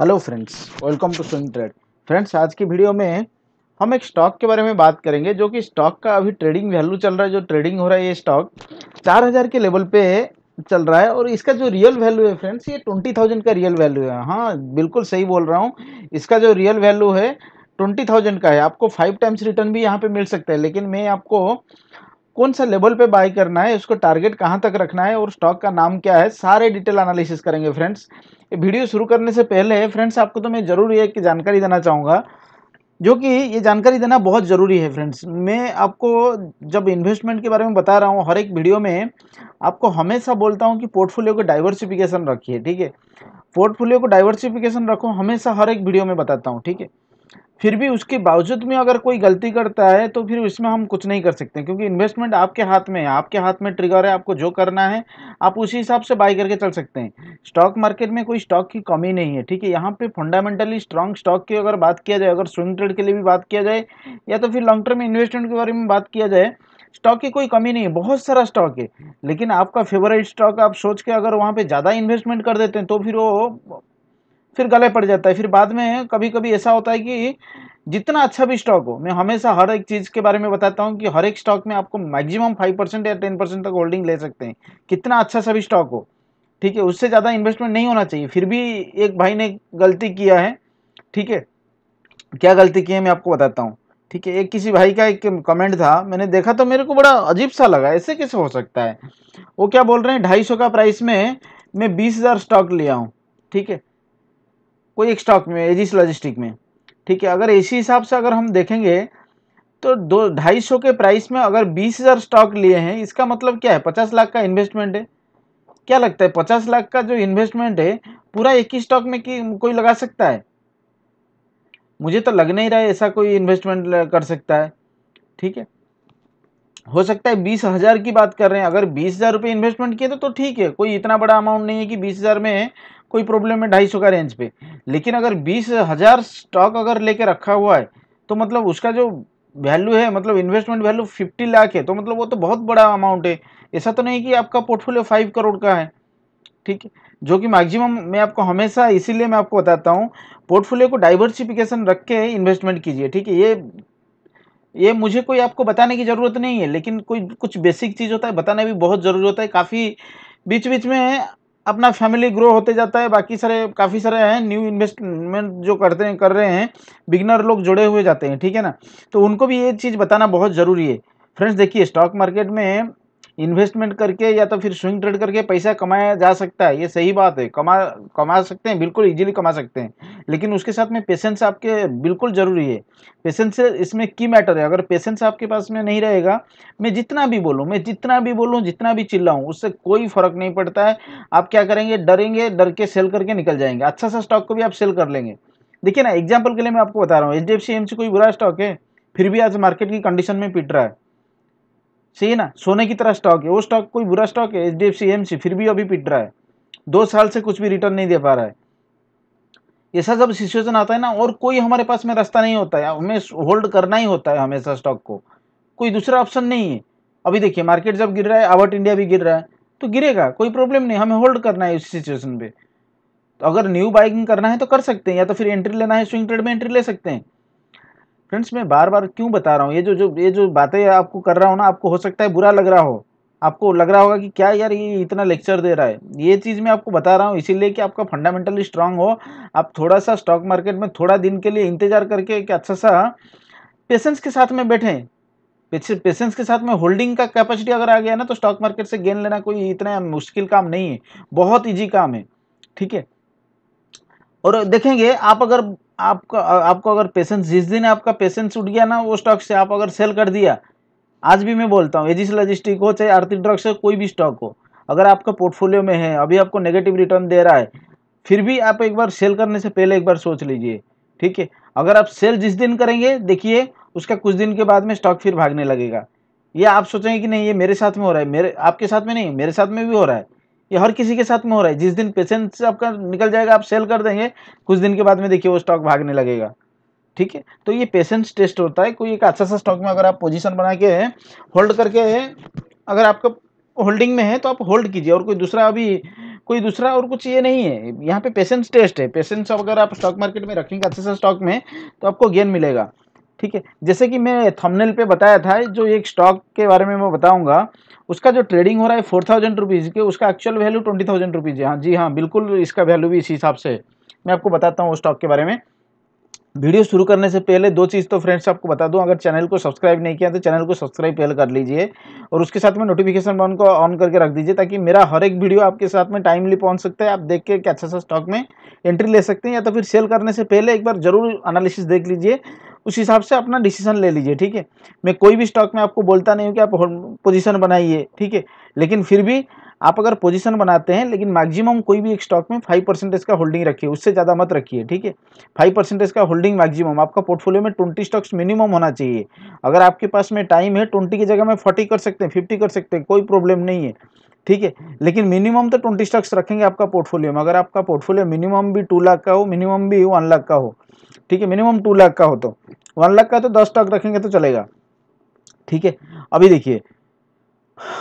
hello friends welcome to swing trade friends आज की video में हम एक स्टॉक के बारे में बात करेंगे जो कि स्टॉक का अभी ट्रेडिंग वैल्यू चल रहा है जो ट्रेडिंग हो रहा है ये स्टॉक 4000 के लेवल पे चल रहा है और इसका जो रियल वैल्यू है फ्रेंड्स ये 20000 का रियल वैल्यू है हाँ बिल्कुल सही बोल रहा हूँ इसका जो रियल वैल्यू है ट्वेंटी थाउजेंड का है आपको फाइव टाइम्स रिटर्न भी यहाँ पर मिल सकता है लेकिन मैं आपको कौन सा लेवल पे बाय करना है उसको टारगेट कहाँ तक रखना है और स्टॉक का नाम क्या है सारे डिटेल एनालिसिस करेंगे फ्रेंड्स ये वीडियो शुरू करने से पहले फ्रेंड्स आपको तो मैं ज़रूर एक जानकारी देना चाहूँगा जो कि ये जानकारी देना बहुत ज़रूरी है फ्रेंड्स मैं आपको जब इन्वेस्टमेंट के बारे में बता रहा हूँ हर एक वीडियो में आपको हमेशा बोलता हूँ कि पोर्टफोलियो को डाइवर्सिफिकेशन रखिए ठीक है पोर्टफोलियो को डाइवर्सिफिकेशन रखो हमेशा हर एक वीडियो में बताता हूँ ठीक है फिर भी उसके बावजूद में अगर कोई गलती करता है तो फिर इसमें हम कुछ नहीं कर सकते क्योंकि इन्वेस्टमेंट आपके हाथ में है आपके हाथ में ट्रिगर है आपको जो करना है आप उसी हिसाब से बाई करके चल सकते हैं स्टॉक मार्केट में कोई स्टॉक की कमी नहीं है ठीक है यहाँ पे फंडामेंटली स्ट्रांग स्टॉक की अगर बात किया जाए अगर स्विंग ट्रेड के लिए भी बात किया जाए या तो फिर लॉन्ग टर्म इन्वेस्टमेंट के बारे में बात किया जाए स्टॉक की कोई कमी नहीं है बहुत सारा स्टॉक है लेकिन आपका फेवरेट स्टॉक आप सोच के अगर वहाँ पे ज़्यादा इन्वेस्टमेंट कर देते हैं तो फिर वो फिर गले पड़ जाता है फिर बाद में कभी कभी ऐसा होता है कि जितना अच्छा भी स्टॉक हो मैं हमेशा हर एक चीज़ के बारे में बताता हूँ कि हर एक स्टॉक में आपको मैक्सिमम फाइव परसेंट या टेन परसेंट तक होल्डिंग ले सकते हैं कितना अच्छा सा भी स्टॉक हो ठीक है उससे ज़्यादा इन्वेस्टमेंट नहीं होना चाहिए फिर भी एक भाई ने गलती किया है ठीक है क्या गलती की है मैं आपको बताता हूँ ठीक है एक किसी भाई का एक कमेंट था मैंने देखा तो मेरे को बड़ा अजीब सा लगा ऐसे कैसे हो सकता है वो क्या बोल रहे हैं ढाई सौ का प्राइस में मैं बीस हज़ार स्टॉक लिया हूँ ठीक है कोई एक स्टॉक में एजिस लॉजिस्टिक में ठीक है अगर इसी हिसाब से अगर हम देखेंगे तो दो ढाई सौ के प्राइस में अगर बीस हज़ार स्टॉक लिए हैं इसका मतलब क्या है पचास लाख का इन्वेस्टमेंट है क्या लगता है पचास लाख का जो इन्वेस्टमेंट है पूरा एक ही स्टॉक में कोई लगा सकता है मुझे तो लग नहीं रहा है ऐसा कोई इन्वेस्टमेंट कर सकता है ठीक है हो सकता है बीस हज़ार की बात कर रहे हैं अगर बीस हज़ार रुपये इन्वेस्टमेंट किए तो, तो ठीक है कोई इतना बड़ा अमाउंट नहीं है कि बीस हज़ार में कोई प्रॉब्लम है ढाई सौ का रेंज पे लेकिन अगर बीस हज़ार स्टॉक अगर लेके रखा हुआ है तो मतलब उसका जो वैल्यू है मतलब इन्वेस्टमेंट वैल्यू फिफ्टी लाख है तो मतलब वो तो बहुत बड़ा अमाउंट है ऐसा तो नहीं कि आपका पोर्टफोलियो फाइव करोड़ का है ठीक है जो कि मैक्सिमम मैं आपको हमेशा इसीलिए मैं आपको बताता हूँ पोर्टफोलियो को डाइवर्सिफिकेशन रख के इन्वेस्टमेंट कीजिए ठीक है ये ये मुझे कोई आपको बताने की ज़रूरत नहीं है लेकिन कोई कुछ बेसिक चीज़ होता है बताना भी बहुत ज़रूरी होता है काफ़ी बीच बीच में अपना फैमिली ग्रो होते जाता है बाकी सारे काफ़ी सारे हैं न्यू इन्वेस्टमेंट जो करते हैं कर रहे हैं बिगनर लोग जुड़े हुए जाते हैं ठीक है ना तो उनको भी ये चीज़ बताना बहुत ज़रूरी है फ्रेंड्स देखिए स्टॉक मार्केट में इन्वेस्टमेंट करके या तो फिर स्विंग ट्रेड करके पैसा कमाया जा सकता है ये सही बात है कमा कमा सकते हैं बिल्कुल इजीली कमा सकते हैं लेकिन उसके साथ में पेशेंस आपके बिल्कुल ज़रूरी है पेशेंस इसमें की मैटर है अगर पेशेंस आपके पास में नहीं रहेगा मैं जितना भी बोलूँ मैं जितना भी बोलूँ जितना भी चिल्लाऊँ उससे कोई फ़र्क नहीं पड़ता है आप क्या करेंगे डरेंगे डर के सेल करके निकल जाएंगे अच्छा सा स्टॉक को भी आप सेल कर लेंगे देखिए ना एग्जाम्पल के लिए मैं आपको बता रहा हूँ एच डी कोई बुरा स्टॉक है फिर भी आज मार्केट की कंडीशन में पिट रहा है सही है ना सोने की तरह स्टॉक है वो स्टॉक कोई बुरा स्टॉक है H D F C M C फिर भी अभी पिट रहा है दो साल से कुछ भी रिटर्न नहीं दे पा रहा है ऐसा जब सिचुएशन आता है ना और कोई हमारे पास में रास्ता नहीं होता है हमें होल्ड करना ही होता है हमेशा स्टॉक को कोई दूसरा ऑप्शन नहीं है अभी देखिए मार्केट जब गिर रहा है आवर्ट इंडिया भी गिर रहा है तो गिरेगा कोई प्रॉब्लम नहीं हमें होल्ड करना है इस सिचुएशन पे तो अगर न्यू बाइकिंग करना है तो कर सकते हैं या तो फिर एंट्री लेना है स्विंग ट्रेड में एंट्री ले सकते हैं फ्रेंड्स मैं बार बार क्यों बता रहा हूँ ये जो जो ये जो बातें आपको कर रहा हूँ ना आपको हो सकता है बुरा लग रहा हो आपको लग रहा होगा कि क्या यार ये इतना लेक्चर दे रहा है ये चीज़ मैं आपको बता रहा हूँ इसीलिए कि आपका फंडामेंटली स्ट्रांग हो आप थोड़ा सा स्टॉक मार्केट में थोड़ा दिन के लिए इंतजार करके एक अच्छा सा पेशेंस के साथ में बैठें पेशेंस के साथ में होल्डिंग का कैपेसिटी अगर आ गया ना तो स्टॉक मार्केट से गेन लेना कोई इतना मुश्किल काम नहीं है बहुत ईजी काम है ठीक है और देखेंगे आप अगर आपका आपको अगर पेशेंस जिस दिन आपका पेशेंस उठ गया ना वो स्टॉक से आप अगर सेल कर दिया आज भी मैं बोलता हूँ एजिस लॉजिस्टिक हो चाहे आरती ड्रग्स हो कोई भी स्टॉक हो अगर आपका पोर्टफोलियो में है अभी आपको नेगेटिव रिटर्न दे रहा है फिर भी आप एक बार सेल करने से पहले एक बार सोच लीजिए ठीक है अगर आप सेल जिस दिन करेंगे देखिए उसका कुछ दिन के बाद में स्टॉक फिर भागने लगेगा ये आप सोचेंगे कि नहीं ये मेरे साथ में हो रहा है मेरे आपके साथ में नहीं मेरे साथ में भी हो रहा है ये हर किसी के साथ में हो रहा है जिस दिन पेशेंस आपका निकल जाएगा आप सेल कर देंगे कुछ दिन के बाद में देखिए वो स्टॉक भागने लगेगा ठीक है तो ये पेशेंस टेस्ट होता है कोई एक अच्छा सा स्टॉक में अगर आप पोजीशन बना के होल्ड करके अगर आपका होल्डिंग में है तो आप होल्ड कीजिए और कोई दूसरा अभी कोई दूसरा और कुछ ये नहीं है यहाँ पे पेशेंस टेस्ट है पेशेंस अगर आप स्टॉक मार्केट में रखेंगे अच्छे से स्टॉक में तो आपको गेन मिलेगा ठीक है जैसे कि मैं थंबनेल पे बताया था जो एक स्टॉक के बारे में मैं बताऊंगा उसका जो ट्रेडिंग हो रहा है फोर थाउजेंड रुपीज़ के उसका actual value twenty thousand rupees है हाँ जी हाँ बिल्कुल इसका वैल्यू भी इसी हिसाब से मैं आपको बताता हूँ उस स्टॉक के बारे में वीडियो शुरू करने से पहले दो चीज़ तो फ्रेंड्स आपको बता दूं अगर चैनल को सब्सक्राइब नहीं किया तो चैनल को सब्सक्राइब पहले कर लीजिए और उसके साथ में नोटिफिकेशन बन को ऑन करके रख दीजिए ताकि मेरा हर एक वीडियो आपके साथ में टाइमली पहुंच सकता है आप देख के अच्छा सा स्टॉक में एंट्री ले सकते हैं या तो फिर सेल करने से पहले एक बार ज़रूर अनालिसिस देख लीजिए उस हिसाब से अपना डिसीजन ले लीजिए ठीक है मैं कोई भी स्टॉक में आपको बोलता नहीं हूँ कि आप पोजिशन बनाइए ठीक है लेकिन फिर भी आप अगर पोजीशन बनाते हैं लेकिन मैक्सिमम कोई भी एक स्टॉक में फाइव परसेंटेज का होल्डिंग रखिए उससे ज़्यादा मत रखिए ठीक है फाइव परसेंटेज का होल्डिंग मैक्सिमम आपका पोर्टफोलियो में ट्वेंटी स्टॉक्स मिनिमम होना चाहिए अगर आपके पास में टाइम है ट्वेंटी की जगह में फोर्टी कर सकते हैं फिफ्टी कर सकते हैं कोई प्रॉब्लम नहीं है ठीक है लेकिन मिनिमम तो ट्वेंटी स्टॉक्स रखेंगे आपका पोर्टफोलियो में अगर आपका पोर्टफोलियो मिनिमम भी टू लाख का हो मिनिमम भी वन लाख का हो ठीक है मिनिमम टू लाख का हो तो वन लाख का तो दस स्टॉक रखेंगे तो चलेगा ठीक है अभी देखिए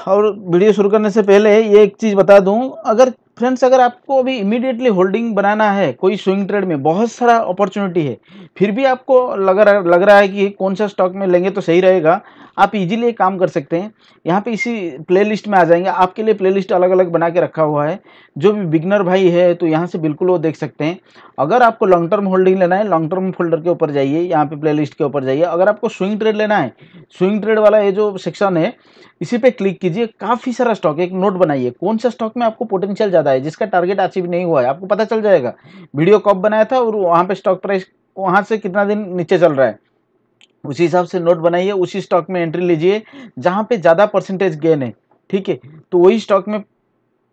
और वीडियो शुरू करने से पहले ये एक चीज़ बता दूं अगर फ्रेंड्स अगर आपको अभी इमीडिएटली होल्डिंग बनाना है कोई स्विंग ट्रेड में बहुत सारा अपॉर्चुनिटी है फिर भी आपको लग रहा लग रहा है कि कौन सा स्टॉक में लेंगे तो सही रहेगा आप इजीली एक काम कर सकते हैं यहाँ पे इसी प्लेलिस्ट में आ जाएंगे आपके लिए प्लेलिस्ट अलग अलग बना के रखा हुआ है जो भी बिगनर भाई है तो यहाँ से बिल्कुल वो देख सकते हैं अगर आपको लॉन्ग टर्म होल्डिंग लेना है लॉन्ग टर्म फोल्डर के ऊपर जाइए यहाँ पे प्लेलिस्ट के ऊपर जाइए अगर आपको स्विंग ट्रेड लेना है स्विंग ट्रेड वाला ये जो सेक्शन है इसी पे क्लिक कीजिए काफ़ी सारा स्टॉक एक नोट बनाइए कौन सा स्टॉक में आपको पोटेंशियल ज़्यादा है जिसका टारगेट अचीव नहीं हुआ है आपको पता चल जाएगा वीडियो कब बनाया था और वहाँ पे स्टॉक प्राइस वहाँ से कितना दिन नीचे चल रहा है उसी हिसाब से नोट बनाइए उसी स्टॉक में एंट्री लीजिए जहाँ पे ज़्यादा परसेंटेज गेन है ठीक है तो वही स्टॉक में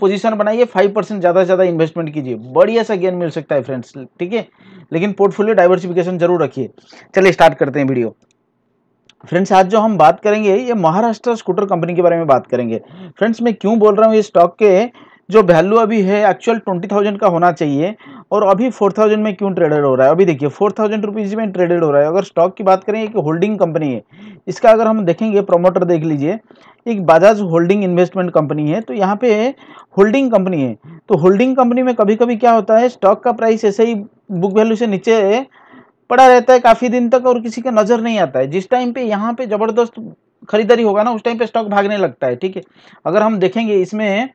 पोजीशन बनाइए फाइव परसेंट ज़्यादा से ज़्यादा इन्वेस्टमेंट कीजिए बढ़िया सा गेन मिल सकता है फ्रेंड्स ठीक है लेकिन पोर्टफोलियो डाइवर्सिफिकेशन जरूर रखिए चलिए स्टार्ट करते हैं वीडियो फ्रेंड्स आज जो हम बात करेंगे ये महाराष्ट्र स्कूटर कंपनी के बारे में बात करेंगे फ्रेंड्स मैं क्यों बोल रहा हूँ ये स्टॉक के जो वैल्यू अभी है एक्चुअल ट्वेंटी थाउजेंड का होना चाहिए और अभी फोर थाउजेंड में क्यों ट्रेडेड हो रहा है अभी देखिए फोर थाउजेंड रुपीज़ में ट्रेडेड हो रहा है अगर स्टॉक की बात करें एक होल्डिंग कंपनी है इसका अगर हम देखेंगे प्रोमोटर देख लीजिए एक बजाज होल्डिंग इन्वेस्टमेंट कंपनी है तो यहाँ पे होल्डिंग कंपनी है तो होल्डिंग कंपनी में कभी कभी क्या होता है स्टॉक का प्राइस ऐसे ही बुक वैल्यू से नीचे पड़ा रहता है काफ़ी दिन तक और किसी का नज़र नहीं आता है जिस टाइम पे यहाँ पे ज़बरदस्त खरीदारी होगा ना उस टाइम पे स्टॉक भागने लगता है ठीक है अगर हम देखेंगे इसमें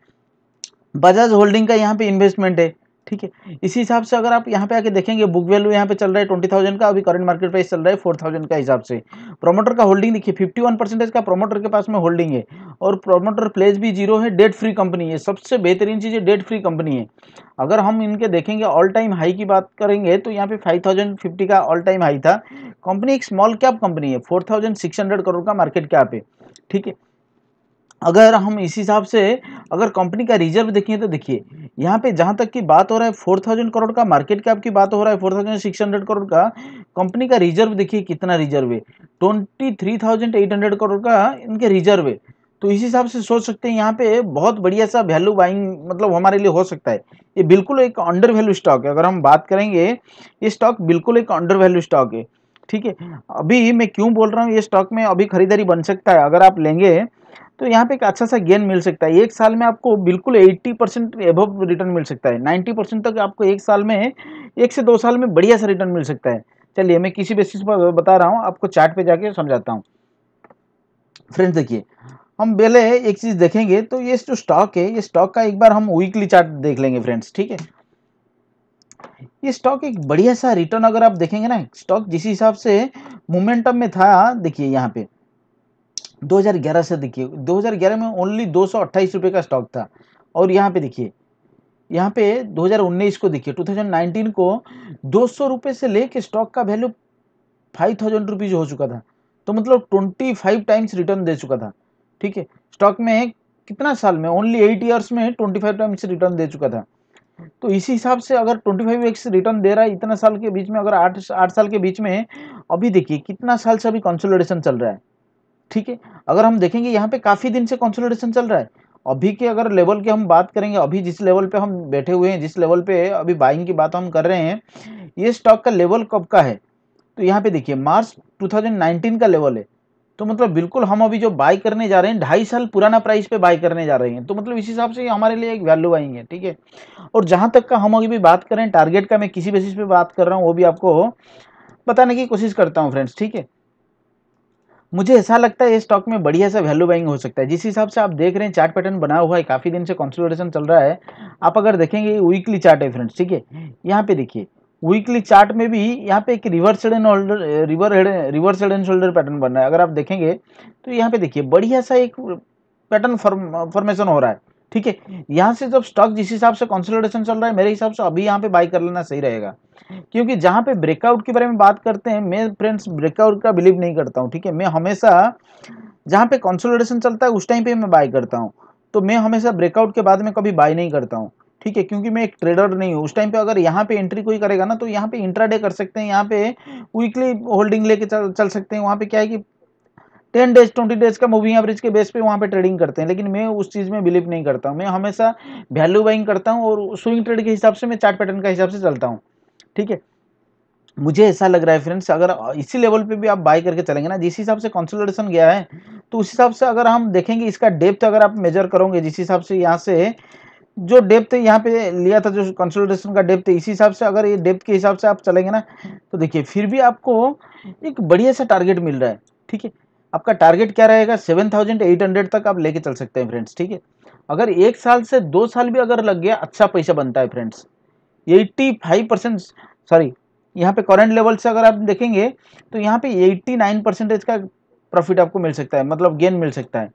बजाज होल्डिंग का यहाँ पे इन्वेस्टमेंट है ठीक है इसी हिसाब से अगर आप यहाँ पे आके देखेंगे बुक वैल्यू यहाँ पे चल रहा है ट्वेंटी थाउजेंड का अभी करंट मार्केट प्राइस चल रहा है फोर थाउजेंड का हिसाब से प्रोमोटर का होल्डिंग देखिए फिफ्टी वन परसेंटेज का प्रोमोटर के पास में होल्डिंग है और प्रोमोटर प्लेज भी जीरो है डेट फ्री कंपनी है सबसे बेहतरीन चीज़ है डेट फ्री कंपनी है अगर हम इनके देखेंगे ऑल टाइम हाई की बात करेंगे तो यहाँ पे फाइव थाउजेंड फिफ्टी का ऑल टाइम हाई था कंपनी एक स्मॉल कैप कंपनी है four thousand six hundred crore का मार्केट कैप है ठीक है अगर हम इस हिसाब से अगर कंपनी का रिजर्व देखिए तो देखिए यहाँ पे जहाँ तक की बात हो रहा है फोर थाउजेंड करोड़ का मार्केट कैप की बात हो रहा है four thousand six hundred crore का कंपनी का रिजर्व देखिए कितना रिजर्व है twenty three thousand eight hundred crore का इनके रिजर्व है तो इस हिसाब से सोच सकते हैं यहाँ पे बहुत बढ़िया सा वैल्यू बाइंग मतलब हमारे लिए हो सकता है ये बिल्कुल एक अंडर वैल्यू स्टॉक है अगर हम बात करेंगे ये स्टॉक बिल्कुल एक अंडर वैल्यू स्टॉक है ठीक है अभी मैं क्यों बोल रहा हूँ ये स्टॉक में अभी खरीदारी बन सकता है अगर आप लेंगे तो यहाँ पे एक अच्छा सा गेन मिल सकता है एक साल में आपको बिल्कुल 80 परसेंट एबव रिटर्न मिल सकता है 90 परसेंट तक आपको एक साल में एक से दो साल में बढ़िया सा रिटर्न मिल सकता है चलिए मैं किसी बेसिस पर बता रहा हूँ आपको चार्ट पे जाके समझाता हूँ फ्रेंड्स देखिए हम पहले एक चीज़ देखेंगे तो ये जो स्टॉक है ये स्टॉक का एक बार हम वीकली चार्ट देख लेंगे फ्रेंड्स ठीक है ये स्टॉक एक बढ़िया सा रिटर्न अगर आप देखेंगे ना स्टॉक जिस हिसाब से मोमेंटम में था देखिए यहाँ पे 2011 से देखिए 2011 में ओनली दो सौ का स्टॉक था और यहाँ पे देखिए यहाँ पे 2019 को देखिए 2019 को दो सौ से लेके स्टॉक का वैल्यू फाइव थाउजेंड रुपीज हो चुका था तो मतलब 25 टाइम्स रिटर्न दे चुका था ठीक है स्टॉक में कितना साल में ओनली एट ईयर्स में 25 टाइम्स रिटर्न दे चुका था तो इसी हिसाब से अगर 25 एक्स रिटर्न दे रहा है इतना साल के बीच में अगर आठ आठ साल के बीच में अभी देखिए कितना साल से अभी कंसोलिडेशन चल रहा है ठीक है अगर हम देखेंगे यहाँ पे काफ़ी दिन से कंसोलिडेशन चल रहा है अभी के अगर लेवल की हम बात करेंगे अभी जिस लेवल पे हम बैठे हुए हैं जिस लेवल पे अभी बाइंग की बात हम कर रहे हैं ये स्टॉक का लेवल कब का है तो यहाँ पे देखिए मार्च 2019 का लेवल है तो मतलब बिल्कुल हम अभी जो बाय करने जा रहे हैं ढाई साल पुराना प्राइस पे बाय करने जा रहे हैं तो मतलब इस हिसाब से हमारे लिए एक वैल्यू है ठीक है और जहाँ तक का हम अभी भी बात करें टारगेट का मैं किसी बेसिस पे बात कर रहा हूँ वो भी आपको बताने की कोशिश करता हूँ फ्रेंड्स ठीक है मुझे ऐसा लगता है ये स्टॉक में बढ़िया सा वैल्यू बाइंग हो सकता है जिस हिसाब से आप देख रहे हैं चार्ट पैटर्न बना हुआ है काफ़ी दिन से कॉन्सोलिडेशन चल रहा है आप अगर देखेंगे वीकली चार्ट है फ्रेंड्स ठीक है यहाँ पे देखिए वीकली चार्ट में भी यहाँ पे एक reverse head and holder river head reverse head and shoulder pattern बन रहा है अगर आप देखेंगे तो यहाँ पे देखिए बढ़िया सा एक पैटर्न फॉर्मेशन हो रहा है ठीक है यहाँ से जब स्टॉक जिस हिसाब से कंसोलिडेशन चल रहा है मेरे हिसाब से अभी यहाँ पे बाई कर लेना सही रहेगा क्योंकि जहाँ पे ब्रेकआउट के बारे में बात करते हैं मैं फ्रेंड्स ब्रेकआउट का बिलीव नहीं करता हूँ ठीक है मैं हमेशा जहाँ पे कंसोलिडेशन चलता है उस टाइम पे मैं बाई करता हूँ तो मैं हमेशा ब्रेकआउट के बाद में कभी बाई नहीं करता हूँ ठीक है क्योंकि मैं एक ट्रेडर नहीं हूँ उस टाइम पे अगर यहाँ पे एंट्री कोई करेगा ना तो यहाँ पे इंट्राडे कर सकते हैं यहाँ पे वीकली होल्डिंग लेके चल, चल सकते हैं वहाँ पे क्या है कि टेन डेज ट्वेंटी डेज का मूविंग एवरेज के बेस पे वहाँ पे ट्रेडिंग करते हैं लेकिन मैं उस चीज़ में बिलीव नहीं करता हूँ मैं हमेशा वैल्यू बाइंग करता हूँ और स्विंग ट्रेड के हिसाब से मैं चार्ट पैटर्न का हिसाब से चलता हूँ ठीक है मुझे ऐसा लग रहा है फ्रेंड्स अगर इसी लेवल पे भी आप बाय करके चलेंगे ना जिस हिसाब से कंसोलिडेशन गया है तो उस हिसाब से अगर हम देखेंगे इसका डेप्थ अगर आप मेजर करोगे जिस हिसाब से यहाँ से जो डेप्थ यहाँ पे लिया था जो कंसोलिडेशन का डेप्थ इसी हिसाब से अगर ये डेप्थ के हिसाब से आप चलेंगे ना तो देखिए फिर भी आपको एक बढ़िया सा टारगेट मिल रहा है ठीक है आपका टारगेट क्या रहेगा सेवन थाउजेंड एट हंड्रेड तक आप लेके चल सकते हैं फ्रेंड्स ठीक है अगर एक साल से दो साल भी अगर लग गया अच्छा पैसा बनता है friends eighty five percent sorry यहाँ पे करंट लेवल से अगर आप देखेंगे तो यहाँ पे एट्टी नाइन परसेंटेज का प्रॉफिट आपको मिल सकता है मतलब गेन मिल सकता है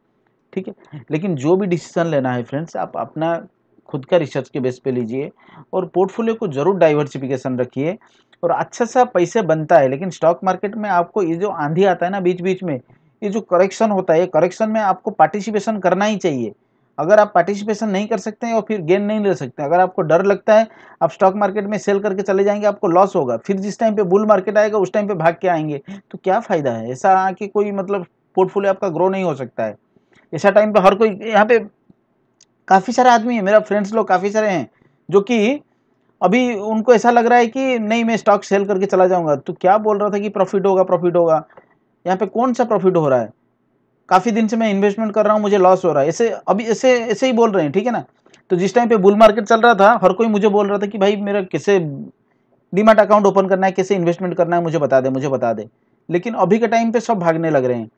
ठीक है लेकिन जो भी डिसीजन लेना है फ्रेंड्स आप अपना खुद का रिसर्च के बेस पे लीजिए और पोर्टफोलियो को जरूर डाइवर्सिफिकेशन रखिए और अच्छा सा पैसे बनता है लेकिन स्टॉक मार्केट में आपको ये जो आंधी आता है ना बीच बीच में कि जो करेक्शन होता है करेक्शन में आपको पार्टिसिपेशन करना ही चाहिए अगर आप पार्टिसिपेशन नहीं कर सकते हैं और फिर गेन नहीं ले सकते अगर आपको डर लगता है आप स्टॉक मार्केट में सेल करके चले जाएंगे आपको लॉस होगा फिर जिस टाइम पे बुल मार्केट आएगा उस टाइम पे भाग के आएंगे तो क्या फ़ायदा है ऐसा कि कोई मतलब पोर्टफोलियो आपका ग्रो नहीं हो सकता है ऐसा टाइम पे हर कोई यहाँ पे काफ़ी सारे आदमी है मेरा फ्रेंड्स लोग काफ़ी सारे हैं जो कि अभी उनको ऐसा लग रहा है कि नहीं मैं स्टॉक सेल करके चला जाऊंगा तो क्या बोल रहा था कि प्रॉफिट होगा प्रॉफिट होगा यहाँ पे कौन सा प्रॉफिट हो रहा है काफ़ी दिन से मैं इन्वेस्टमेंट कर रहा हूँ मुझे लॉस हो रहा है ऐसे अभी ऐसे ऐसे ही बोल रहे हैं ठीक है ना तो जिस टाइम पे बुल मार्केट चल रहा था हर कोई मुझे बोल रहा था कि भाई मेरा कैसे डीमार्ट अकाउंट ओपन करना है कैसे इन्वेस्टमेंट करना है मुझे बता दे मुझे बता दे लेकिन अभी के टाइम पे सब भागने लग रहे हैं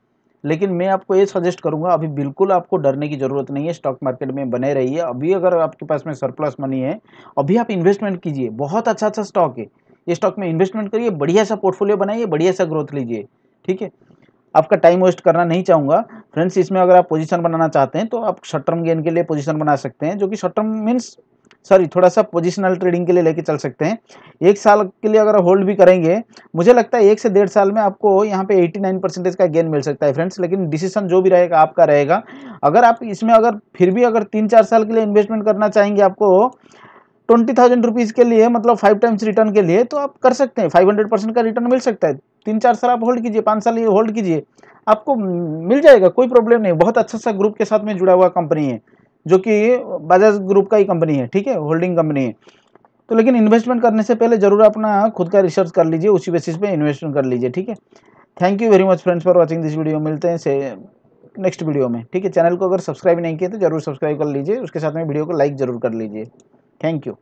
लेकिन मैं आपको ये सजेस्ट करूंगा अभी बिल्कुल आपको डरने की ज़रूरत नहीं है स्टॉक मार्केट में बने रहिए अभी अगर आपके पास में सरप्लस मनी है अभी आप इन्वेस्टमेंट कीजिए बहुत अच्छा अच्छा स्टॉक है ये स्टॉक में इन्वेस्टमेंट करिए बढ़िया सा पोर्टफोलियो बनाइए बढ़िया सा ग्रोथ लीजिए ठीक है आपका टाइम वेस्ट करना नहीं चाहूँगा फ्रेंड्स इसमें अगर आप पोजीशन बनाना चाहते हैं तो आप शॉर्ट टर्म गेन के लिए पोजीशन बना सकते हैं जो कि शॉर्ट टर्म मीन्स सॉरी थोड़ा सा पोजिशनल ट्रेडिंग के लिए लेके चल सकते हैं एक साल के लिए अगर होल्ड भी करेंगे मुझे लगता है एक से डेढ़ साल में आपको यहाँ पे 89 परसेंटेज का गेन मिल सकता है फ्रेंड्स लेकिन डिसीजन जो भी रहेगा आपका रहेगा अगर आप इसमें अगर फिर भी अगर तीन चार साल के लिए इन्वेस्टमेंट करना चाहेंगे आपको ट्वेंटी थाउजेंड रुपीज़ के लिए मतलब फाइव टाइम्स रिटर्न के लिए तो आप कर सकते हैं फाइव हंड्रेड परसेंट का रिटर्न मिल सकता है तीन चार साल आप होल्ड कीजिए पाँच साल ये होल्ड कीजिए आपको मिल जाएगा कोई प्रॉब्लम नहीं बहुत अच्छा सा ग्रुप के साथ में जुड़ा हुआ कंपनी है जो कि बजाज ग्रुप का ही कंपनी है ठीक है होल्डिंग कंपनी है तो लेकिन इन्वेस्टमेंट करने से पहले ज़रूर अपना खुद का रिसर्च कर लीजिए उसी बेसिस पे इन्वेस्टमेंट कर लीजिए ठीक है thank you very much friends for watching this video मिलते हैं से नेक्स्ट वीडियो में ठीक है चैनल को अगर सब्सक्राइब नहीं किया तो जरूर सब्सक्राइब कर लीजिए उसके साथ में वीडियो को लाइक ज़रूर कर लीजिए थैंक यू